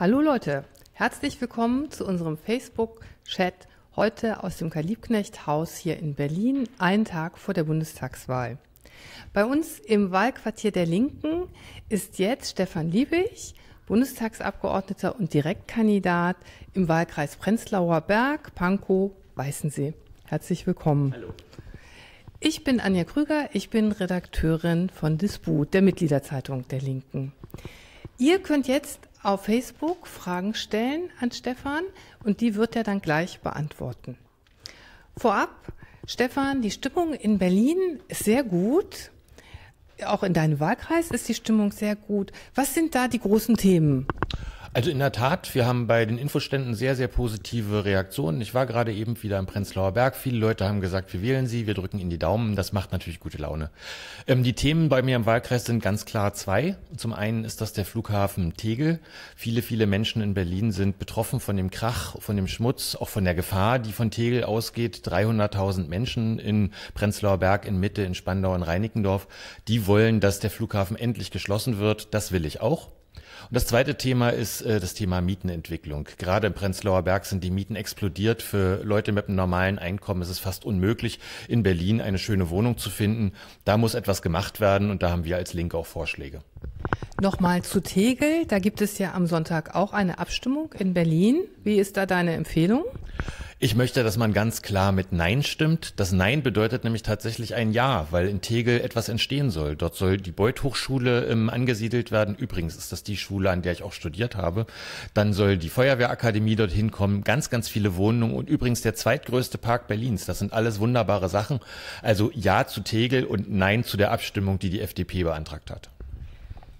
Hallo Leute, herzlich willkommen zu unserem Facebook-Chat heute aus dem Kalibknecht-Haus hier in Berlin, einen Tag vor der Bundestagswahl. Bei uns im Wahlquartier der Linken ist jetzt Stefan Liebig, Bundestagsabgeordneter und Direktkandidat im Wahlkreis Prenzlauer Berg, Pankow, Weißensee. Herzlich willkommen. Hallo. Ich bin Anja Krüger, ich bin Redakteurin von Disput, der Mitgliederzeitung der Linken. Ihr könnt jetzt auf Facebook Fragen stellen an Stefan und die wird er dann gleich beantworten. Vorab, Stefan, die Stimmung in Berlin ist sehr gut. Auch in deinem Wahlkreis ist die Stimmung sehr gut. Was sind da die großen Themen? Also in der Tat, wir haben bei den Infoständen sehr, sehr positive Reaktionen. Ich war gerade eben wieder im Prenzlauer Berg. Viele Leute haben gesagt, wir wählen sie, wir drücken ihnen die Daumen. Das macht natürlich gute Laune. Ähm, die Themen bei mir im Wahlkreis sind ganz klar zwei. Zum einen ist das der Flughafen Tegel. Viele, viele Menschen in Berlin sind betroffen von dem Krach, von dem Schmutz, auch von der Gefahr, die von Tegel ausgeht. 300.000 Menschen in Prenzlauer Berg, in Mitte, in Spandau, in Reinickendorf, die wollen, dass der Flughafen endlich geschlossen wird. Das will ich auch. Und das zweite Thema ist äh, das Thema Mietenentwicklung. Gerade im Prenzlauer Berg sind die Mieten explodiert. Für Leute mit einem normalen Einkommen ist es fast unmöglich, in Berlin eine schöne Wohnung zu finden. Da muss etwas gemacht werden und da haben wir als Linke auch Vorschläge. Nochmal zu Tegel. Da gibt es ja am Sonntag auch eine Abstimmung in Berlin. Wie ist da deine Empfehlung? Ich möchte, dass man ganz klar mit Nein stimmt. Das Nein bedeutet nämlich tatsächlich ein Ja, weil in Tegel etwas entstehen soll. Dort soll die Beuth-Hochschule ähm, angesiedelt werden. Übrigens ist das die Schule, an der ich auch studiert habe. Dann soll die Feuerwehrakademie dorthin kommen. Ganz, ganz viele Wohnungen und übrigens der zweitgrößte Park Berlins. Das sind alles wunderbare Sachen. Also Ja zu Tegel und Nein zu der Abstimmung, die die FDP beantragt hat.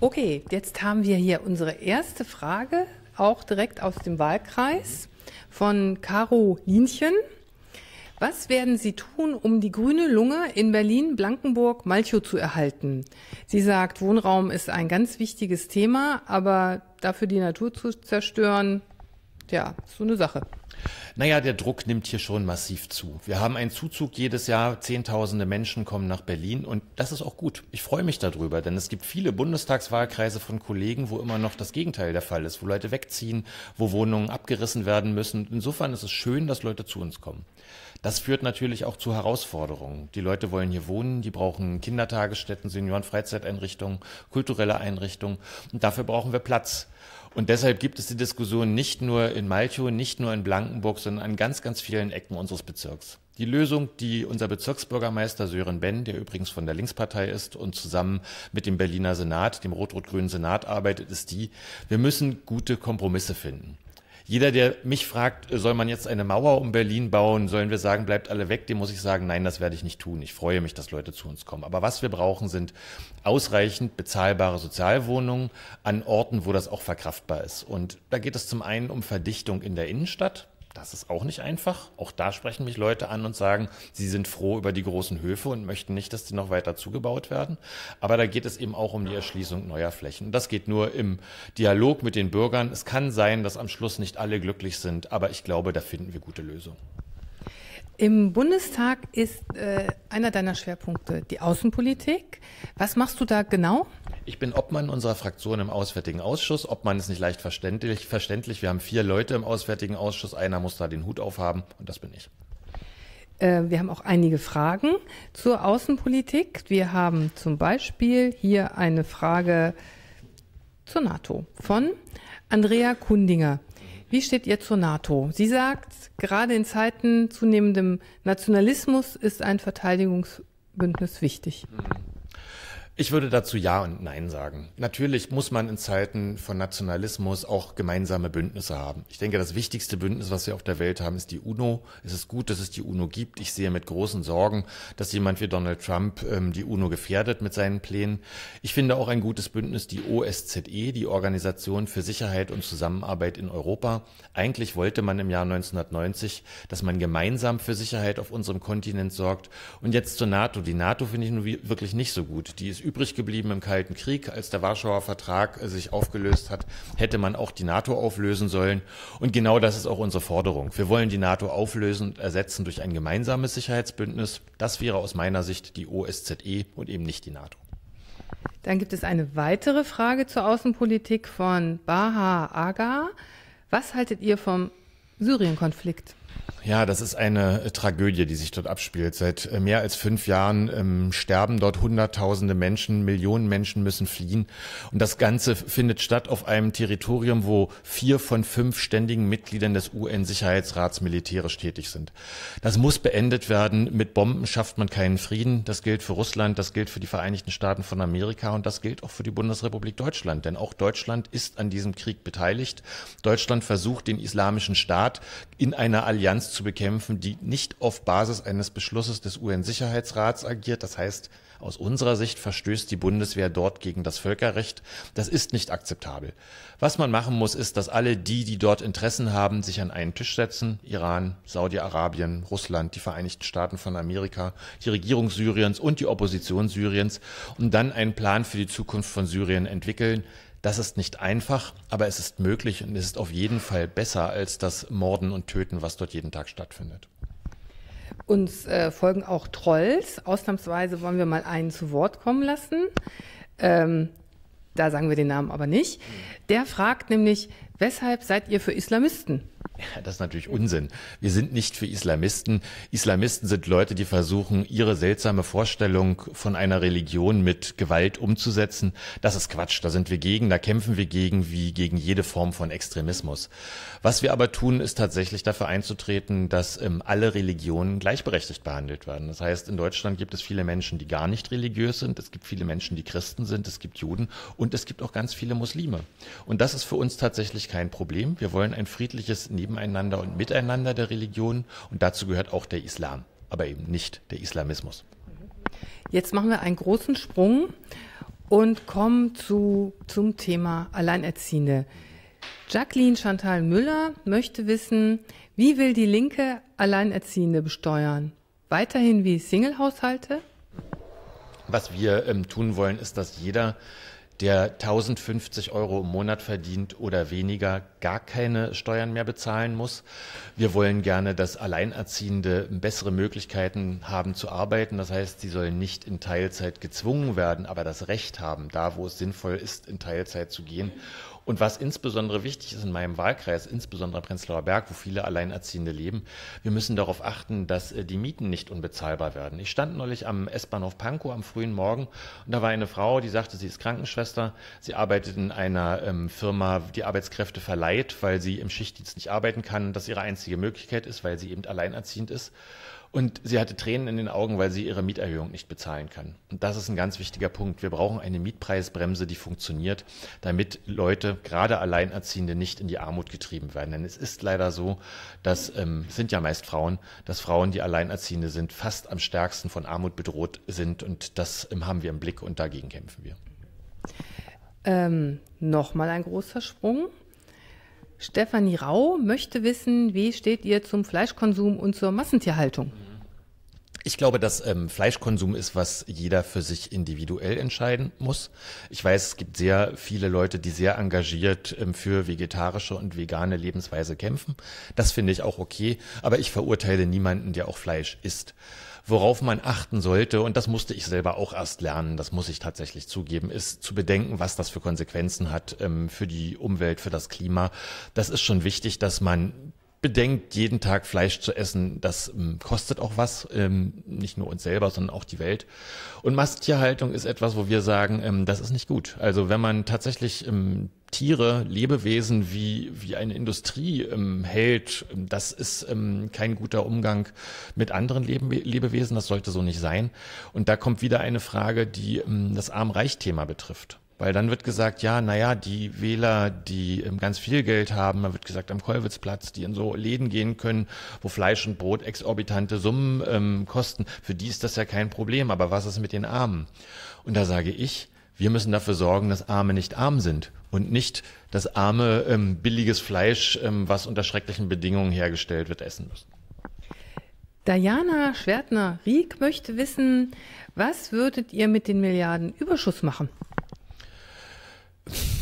Okay, jetzt haben wir hier unsere erste Frage, auch direkt aus dem Wahlkreis von Caro Linchen. Was werden Sie tun, um die grüne Lunge in Berlin, Blankenburg, Malchow zu erhalten? Sie sagt, Wohnraum ist ein ganz wichtiges Thema, aber dafür die Natur zu zerstören, ja, so eine Sache. Naja, der Druck nimmt hier schon massiv zu. Wir haben einen Zuzug jedes Jahr, Zehntausende Menschen kommen nach Berlin und das ist auch gut. Ich freue mich darüber, denn es gibt viele Bundestagswahlkreise von Kollegen, wo immer noch das Gegenteil der Fall ist, wo Leute wegziehen, wo Wohnungen abgerissen werden müssen. Insofern ist es schön, dass Leute zu uns kommen. Das führt natürlich auch zu Herausforderungen. Die Leute wollen hier wohnen, die brauchen Kindertagesstätten, Seniorenfreizeiteinrichtungen, kulturelle Einrichtungen und dafür brauchen wir Platz. Und deshalb gibt es die Diskussion nicht nur in Malchow, nicht nur in Blankenburg, sondern an ganz, ganz vielen Ecken unseres Bezirks. Die Lösung, die unser Bezirksbürgermeister Sören Benn, der übrigens von der Linkspartei ist und zusammen mit dem Berliner Senat, dem rot-rot-grünen Senat arbeitet, ist die, wir müssen gute Kompromisse finden. Jeder, der mich fragt, soll man jetzt eine Mauer um Berlin bauen, sollen wir sagen, bleibt alle weg, dem muss ich sagen, nein, das werde ich nicht tun. Ich freue mich, dass Leute zu uns kommen. Aber was wir brauchen, sind ausreichend bezahlbare Sozialwohnungen an Orten, wo das auch verkraftbar ist. Und da geht es zum einen um Verdichtung in der Innenstadt. Das ist auch nicht einfach. Auch da sprechen mich Leute an und sagen, sie sind froh über die großen Höfe und möchten nicht, dass die noch weiter zugebaut werden. Aber da geht es eben auch um die Erschließung neuer Flächen. das geht nur im Dialog mit den Bürgern. Es kann sein, dass am Schluss nicht alle glücklich sind, aber ich glaube, da finden wir gute Lösungen. Im Bundestag ist äh, einer deiner Schwerpunkte die Außenpolitik. Was machst du da genau? Ich bin Obmann unserer Fraktion im Auswärtigen Ausschuss. Obmann ist nicht leicht verständlich. verständlich. Wir haben vier Leute im Auswärtigen Ausschuss. Einer muss da den Hut aufhaben und das bin ich. Äh, wir haben auch einige Fragen zur Außenpolitik. Wir haben zum Beispiel hier eine Frage zur NATO von Andrea Kundinger. Wie steht ihr zur NATO? Sie sagt, gerade in Zeiten zunehmendem Nationalismus ist ein Verteidigungsbündnis wichtig. Mhm. Ich würde dazu Ja und Nein sagen. Natürlich muss man in Zeiten von Nationalismus auch gemeinsame Bündnisse haben. Ich denke, das wichtigste Bündnis, was wir auf der Welt haben, ist die UNO. Es ist gut, dass es die UNO gibt. Ich sehe mit großen Sorgen, dass jemand wie Donald Trump ähm, die UNO gefährdet mit seinen Plänen. Ich finde auch ein gutes Bündnis die OSZE, die Organisation für Sicherheit und Zusammenarbeit in Europa. Eigentlich wollte man im Jahr 1990, dass man gemeinsam für Sicherheit auf unserem Kontinent sorgt. Und jetzt zur NATO. Die NATO finde ich nun wirklich nicht so gut. Die ist übrig geblieben im Kalten Krieg. Als der Warschauer Vertrag äh, sich aufgelöst hat, hätte man auch die NATO auflösen sollen. Und genau das ist auch unsere Forderung. Wir wollen die NATO auflösen und ersetzen durch ein gemeinsames Sicherheitsbündnis. Das wäre aus meiner Sicht die OSZE und eben nicht die NATO. Dann gibt es eine weitere Frage zur Außenpolitik von Baha Aga. Was haltet ihr vom Syrien-Konflikt? Ja, das ist eine äh, Tragödie, die sich dort abspielt. Seit äh, mehr als fünf Jahren ähm, sterben dort Hunderttausende Menschen, Millionen Menschen müssen fliehen. Und das Ganze findet statt auf einem Territorium, wo vier von fünf ständigen Mitgliedern des UN-Sicherheitsrats militärisch tätig sind. Das muss beendet werden. Mit Bomben schafft man keinen Frieden. Das gilt für Russland, das gilt für die Vereinigten Staaten von Amerika und das gilt auch für die Bundesrepublik Deutschland. Denn auch Deutschland ist an diesem Krieg beteiligt. Deutschland versucht, den Islamischen Staat in einer Allianz zu bekämpfen, die nicht auf Basis eines Beschlusses des UN-Sicherheitsrats agiert. Das heißt, aus unserer Sicht verstößt die Bundeswehr dort gegen das Völkerrecht. Das ist nicht akzeptabel. Was man machen muss, ist, dass alle die, die dort Interessen haben, sich an einen Tisch setzen. Iran, Saudi-Arabien, Russland, die Vereinigten Staaten von Amerika, die Regierung Syriens und die Opposition Syriens und dann einen Plan für die Zukunft von Syrien entwickeln. Das ist nicht einfach, aber es ist möglich und es ist auf jeden Fall besser als das Morden und Töten, was dort jeden Tag stattfindet. Uns äh, folgen auch Trolls. Ausnahmsweise wollen wir mal einen zu Wort kommen lassen. Ähm, da sagen wir den Namen aber nicht. Der fragt nämlich, weshalb seid ihr für Islamisten? Ja, das ist natürlich Unsinn. Wir sind nicht für Islamisten. Islamisten sind Leute, die versuchen, ihre seltsame Vorstellung von einer Religion mit Gewalt umzusetzen. Das ist Quatsch. Da sind wir gegen. Da kämpfen wir gegen, wie gegen jede Form von Extremismus. Was wir aber tun, ist tatsächlich dafür einzutreten, dass ähm, alle Religionen gleichberechtigt behandelt werden. Das heißt, in Deutschland gibt es viele Menschen, die gar nicht religiös sind. Es gibt viele Menschen, die Christen sind. Es gibt Juden. Und es gibt auch ganz viele Muslime. Und das ist für uns tatsächlich kein Problem. Wir wollen ein friedliches Nebeneinander und Miteinander der Religionen und dazu gehört auch der Islam, aber eben nicht der Islamismus. Jetzt machen wir einen großen Sprung und kommen zu, zum Thema Alleinerziehende. Jacqueline Chantal Müller möchte wissen, wie will die Linke Alleinerziehende besteuern? Weiterhin wie Singlehaushalte? Was wir ähm, tun wollen, ist, dass jeder der 1050 Euro im Monat verdient oder weniger, gar keine Steuern mehr bezahlen muss. Wir wollen gerne, dass Alleinerziehende bessere Möglichkeiten haben zu arbeiten. Das heißt, sie sollen nicht in Teilzeit gezwungen werden, aber das Recht haben, da wo es sinnvoll ist, in Teilzeit zu gehen und was insbesondere wichtig ist in meinem Wahlkreis, insbesondere Prenzlauer Berg, wo viele Alleinerziehende leben, wir müssen darauf achten, dass äh, die Mieten nicht unbezahlbar werden. Ich stand neulich am S-Bahnhof Pankow am frühen Morgen und da war eine Frau, die sagte, sie ist Krankenschwester, sie arbeitet in einer ähm, Firma, die Arbeitskräfte verleiht, weil sie im Schichtdienst nicht arbeiten kann, dass ihre einzige Möglichkeit ist, weil sie eben alleinerziehend ist. Und sie hatte Tränen in den Augen, weil sie ihre Mieterhöhung nicht bezahlen kann. Und das ist ein ganz wichtiger Punkt. Wir brauchen eine Mietpreisbremse, die funktioniert, damit Leute, gerade Alleinerziehende, nicht in die Armut getrieben werden. Denn es ist leider so, dass, ähm, sind ja meist Frauen, dass Frauen, die Alleinerziehende sind, fast am stärksten von Armut bedroht sind. Und das ähm, haben wir im Blick und dagegen kämpfen wir. Ähm, Nochmal ein großer Sprung. Stefanie Rau möchte wissen, wie steht ihr zum Fleischkonsum und zur Massentierhaltung? Ich glaube, dass ähm, Fleischkonsum ist, was jeder für sich individuell entscheiden muss. Ich weiß, es gibt sehr viele Leute, die sehr engagiert ähm, für vegetarische und vegane Lebensweise kämpfen. Das finde ich auch okay, aber ich verurteile niemanden, der auch Fleisch isst worauf man achten sollte, und das musste ich selber auch erst lernen, das muss ich tatsächlich zugeben, ist zu bedenken, was das für Konsequenzen hat ähm, für die Umwelt, für das Klima. Das ist schon wichtig, dass man bedenkt, jeden Tag Fleisch zu essen, das ähm, kostet auch was, ähm, nicht nur uns selber, sondern auch die Welt. Und Masttierhaltung ist etwas, wo wir sagen, ähm, das ist nicht gut. Also wenn man tatsächlich ähm, Tiere, Lebewesen wie, wie eine Industrie ähm, hält. Ähm, das ist ähm, kein guter Umgang mit anderen Leben, Lebewesen. Das sollte so nicht sein. Und da kommt wieder eine Frage, die ähm, das Arm-Reich-Thema betrifft. Weil dann wird gesagt, ja, naja, die Wähler, die ähm, ganz viel Geld haben, man wird gesagt am Kollwitzplatz, die in so Läden gehen können, wo Fleisch und Brot exorbitante Summen ähm, kosten, für die ist das ja kein Problem. Aber was ist mit den Armen? Und da sage ich, wir müssen dafür sorgen, dass Arme nicht arm sind und nicht das arme ähm, billiges Fleisch, ähm, was unter schrecklichen Bedingungen hergestellt wird, essen müssen. Diana Schwertner-Rieck möchte wissen, was würdet ihr mit den Milliarden Überschuss machen?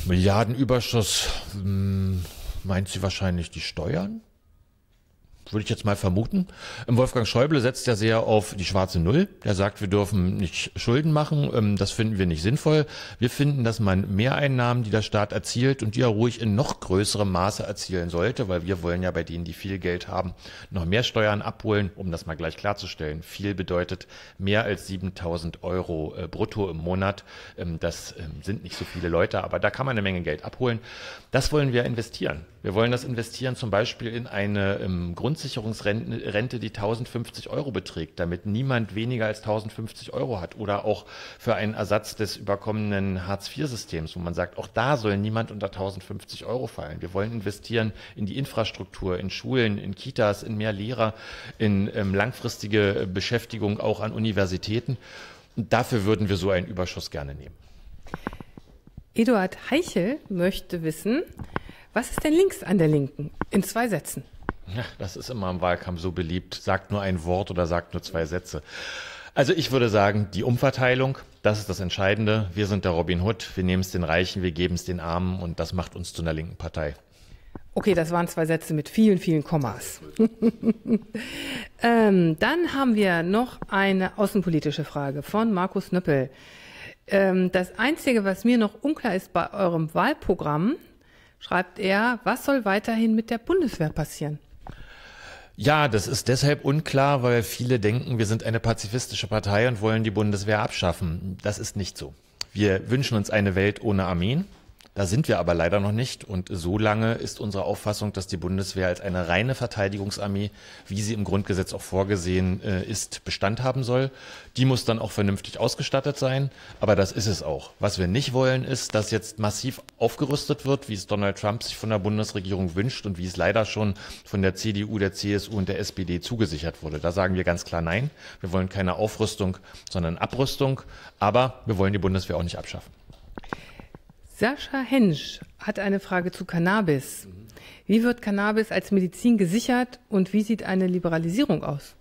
Milliardenüberschuss hm, meint sie wahrscheinlich die Steuern? würde ich jetzt mal vermuten. Ähm, Wolfgang Schäuble setzt ja sehr auf die schwarze Null. Er sagt, wir dürfen nicht Schulden machen. Ähm, das finden wir nicht sinnvoll. Wir finden, dass man Mehreinnahmen, die der Staat erzielt und die er ruhig in noch größerem Maße erzielen sollte, weil wir wollen ja bei denen, die viel Geld haben, noch mehr Steuern abholen, um das mal gleich klarzustellen. Viel bedeutet mehr als 7000 Euro äh, brutto im Monat. Ähm, das sind nicht so viele Leute, aber da kann man eine Menge Geld abholen. Das wollen wir investieren. Wir wollen das investieren zum Beispiel in eine Grund Grundsicherungsrente, die 1050 Euro beträgt, damit niemand weniger als 1050 Euro hat. Oder auch für einen Ersatz des überkommenen Hartz-IV-Systems, wo man sagt, auch da soll niemand unter 1050 Euro fallen. Wir wollen investieren in die Infrastruktur, in Schulen, in Kitas, in mehr Lehrer, in ähm, langfristige äh, Beschäftigung auch an Universitäten. Und dafür würden wir so einen Überschuss gerne nehmen. Eduard Heichel möchte wissen, was ist denn links an der Linken? In zwei Sätzen. Ja, Das ist immer im Wahlkampf so beliebt. Sagt nur ein Wort oder sagt nur zwei Sätze. Also ich würde sagen, die Umverteilung, das ist das Entscheidende. Wir sind der Robin Hood, wir nehmen es den Reichen, wir geben es den Armen und das macht uns zu einer linken Partei. Okay, das waren zwei Sätze mit vielen, vielen Kommas. ähm, dann haben wir noch eine außenpolitische Frage von Markus Nöppel. Ähm, das Einzige, was mir noch unklar ist bei eurem Wahlprogramm, schreibt er, was soll weiterhin mit der Bundeswehr passieren? Ja, das ist deshalb unklar, weil viele denken, wir sind eine pazifistische Partei und wollen die Bundeswehr abschaffen. Das ist nicht so. Wir wünschen uns eine Welt ohne Armeen. Da sind wir aber leider noch nicht und so lange ist unsere Auffassung, dass die Bundeswehr als eine reine Verteidigungsarmee, wie sie im Grundgesetz auch vorgesehen äh, ist, Bestand haben soll. Die muss dann auch vernünftig ausgestattet sein, aber das ist es auch. Was wir nicht wollen, ist, dass jetzt massiv aufgerüstet wird, wie es Donald Trump sich von der Bundesregierung wünscht und wie es leider schon von der CDU, der CSU und der SPD zugesichert wurde. Da sagen wir ganz klar nein. Wir wollen keine Aufrüstung, sondern Abrüstung, aber wir wollen die Bundeswehr auch nicht abschaffen. Sascha Hensch hat eine Frage zu Cannabis. Wie wird Cannabis als Medizin gesichert und wie sieht eine Liberalisierung aus?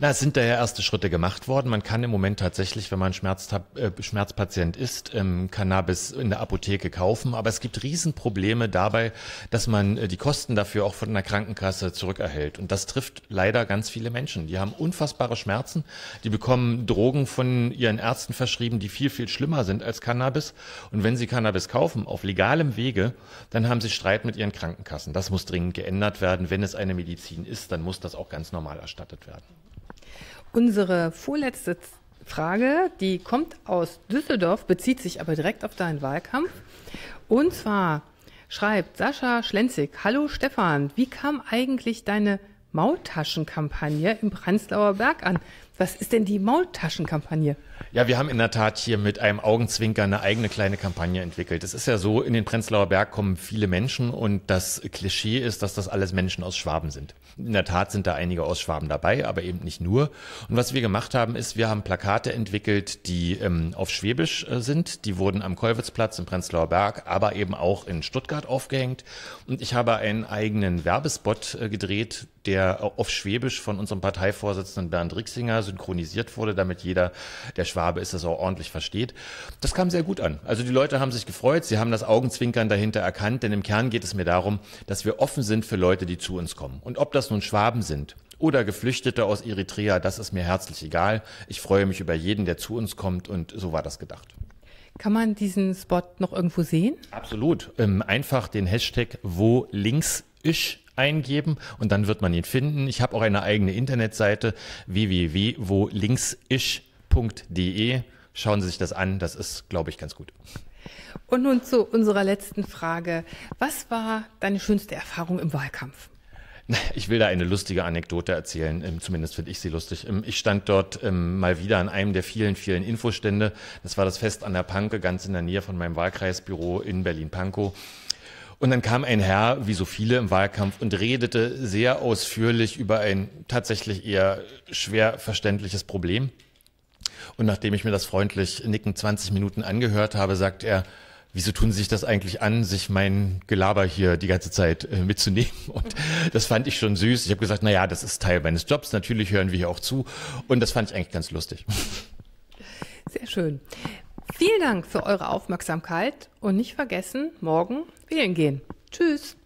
Na, es sind daher erste Schritte gemacht worden. Man kann im Moment tatsächlich, wenn man Schmerztab äh, Schmerzpatient ist, ähm, Cannabis in der Apotheke kaufen. Aber es gibt Riesenprobleme dabei, dass man äh, die Kosten dafür auch von der Krankenkasse zurückerhält. Und das trifft leider ganz viele Menschen. Die haben unfassbare Schmerzen. Die bekommen Drogen von ihren Ärzten verschrieben, die viel, viel schlimmer sind als Cannabis. Und wenn sie Cannabis kaufen, auf legalem Wege, dann haben sie Streit mit ihren Krankenkassen. Das muss dringend geändert werden. Wenn es eine Medizin ist, dann muss das auch ganz normal erstattet werden. Unsere vorletzte Frage, die kommt aus Düsseldorf, bezieht sich aber direkt auf deinen Wahlkampf. Und zwar schreibt Sascha Schlenzig, Hallo Stefan, wie kam eigentlich deine Maultaschenkampagne im Prenzlauer Berg an? Was ist denn die Maultaschenkampagne? Ja, wir haben in der Tat hier mit einem Augenzwinker eine eigene kleine Kampagne entwickelt. Es ist ja so, in den Prenzlauer Berg kommen viele Menschen und das Klischee ist, dass das alles Menschen aus Schwaben sind. In der Tat sind da einige aus Schwaben dabei, aber eben nicht nur. Und was wir gemacht haben, ist, wir haben Plakate entwickelt, die ähm, auf Schwäbisch äh, sind. Die wurden am Kollwitzplatz im Prenzlauer Berg, aber eben auch in Stuttgart aufgehängt. Und ich habe einen eigenen Werbespot äh, gedreht, der äh, auf Schwäbisch von unserem Parteivorsitzenden Bernd Rixinger synchronisiert wurde, damit jeder, der der Schwabe ist, das auch ordentlich versteht. Das kam sehr gut an. Also die Leute haben sich gefreut, sie haben das Augenzwinkern dahinter erkannt, denn im Kern geht es mir darum, dass wir offen sind für Leute, die zu uns kommen. Und ob das nun Schwaben sind oder Geflüchtete aus Eritrea, das ist mir herzlich egal. Ich freue mich über jeden, der zu uns kommt und so war das gedacht. Kann man diesen Spot noch irgendwo sehen? Absolut. Ähm, einfach den Hashtag wo links ich eingeben und dann wird man ihn finden. Ich habe auch eine eigene Internetseite www.wo links www.welt.de. Schauen Sie sich das an, das ist, glaube ich, ganz gut. Und nun zu unserer letzten Frage. Was war deine schönste Erfahrung im Wahlkampf? Ich will da eine lustige Anekdote erzählen, ähm, zumindest finde ich sie lustig. Ähm, ich stand dort ähm, mal wieder an einem der vielen, vielen Infostände. Das war das Fest an der Panke, ganz in der Nähe von meinem Wahlkreisbüro in Berlin-Pankow. Und dann kam ein Herr, wie so viele im Wahlkampf, und redete sehr ausführlich über ein tatsächlich eher schwer verständliches Problem. Und nachdem ich mir das freundlich nicken 20 Minuten angehört habe, sagt er, wieso tun Sie sich das eigentlich an, sich mein Gelaber hier die ganze Zeit äh, mitzunehmen? Und das fand ich schon süß. Ich habe gesagt, na ja, das ist Teil meines Jobs. Natürlich hören wir hier auch zu. Und das fand ich eigentlich ganz lustig. Sehr schön. Vielen Dank für eure Aufmerksamkeit und nicht vergessen, morgen wählen gehen. Tschüss.